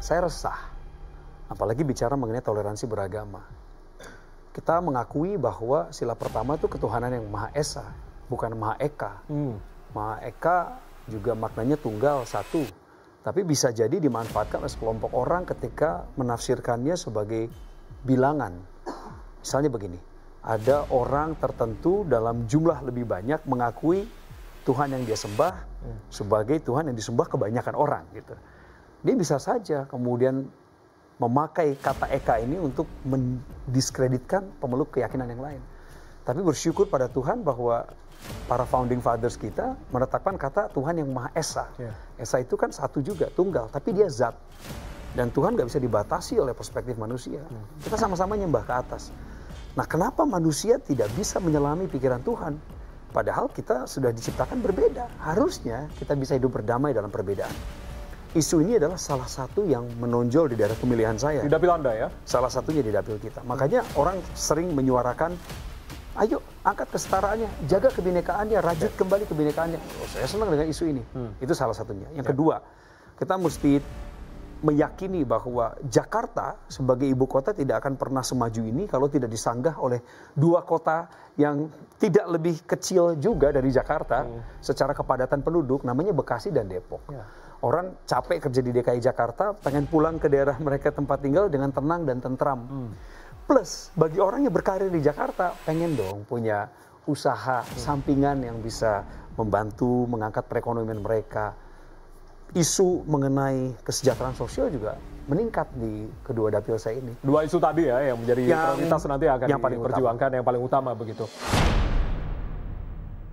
saya resah. Apalagi bicara mengenai toleransi beragama. Kita mengakui bahwa sila pertama itu ketuhanan yang Maha Esa, bukan Maha Eka. Hmm. Maha Eka juga maknanya tunggal, satu. Tapi bisa jadi dimanfaatkan oleh sekelompok orang ketika menafsirkannya sebagai bilangan. Misalnya begini, ada orang tertentu dalam jumlah lebih banyak mengakui Tuhan yang dia sembah hmm. sebagai Tuhan yang disembah kebanyakan orang gitu dia bisa saja kemudian memakai kata Eka ini untuk mendiskreditkan pemeluk keyakinan yang lain. Tapi bersyukur pada Tuhan bahwa para founding fathers kita menetapkan kata Tuhan yang Maha Esa. Yeah. Esa itu kan satu juga, tunggal, tapi dia zat. Dan Tuhan gak bisa dibatasi oleh perspektif manusia. Ya. Kita sama-sama nyembah ke atas. Nah kenapa manusia tidak bisa menyelami pikiran Tuhan? Padahal kita sudah diciptakan berbeda. Harusnya kita bisa hidup berdamai dalam perbedaan isu ini adalah salah satu yang menonjol di daerah pemilihan saya. Di dapil Anda ya? Salah satunya di dapil kita. Makanya orang sering menyuarakan, ayo angkat kesetaraannya, jaga kebinekaannya, rajut ya. kembali kebinekaannya. Oh, saya senang dengan isu ini. Hmm. Itu salah satunya. Yang ya. kedua, kita mesti meyakini bahwa Jakarta sebagai ibu kota tidak akan pernah semaju ini kalau tidak disanggah oleh dua kota yang tidak lebih kecil juga dari Jakarta hmm. secara kepadatan penduduk namanya Bekasi dan Depok. Ya orang capek kerja di DKI Jakarta, pengen pulang ke daerah mereka tempat tinggal dengan tenang dan tentram. Hmm. Plus, bagi orang yang berkarir di Jakarta, pengen dong punya usaha hmm. sampingan yang bisa membantu mengangkat perekonomian mereka. Isu mengenai kesejahteraan sosial juga meningkat di kedua dapil saya ini. Dua isu tadi ya yang menjadi yang, prioritas nanti akan yang paling diperjuangkan utama. yang paling utama begitu.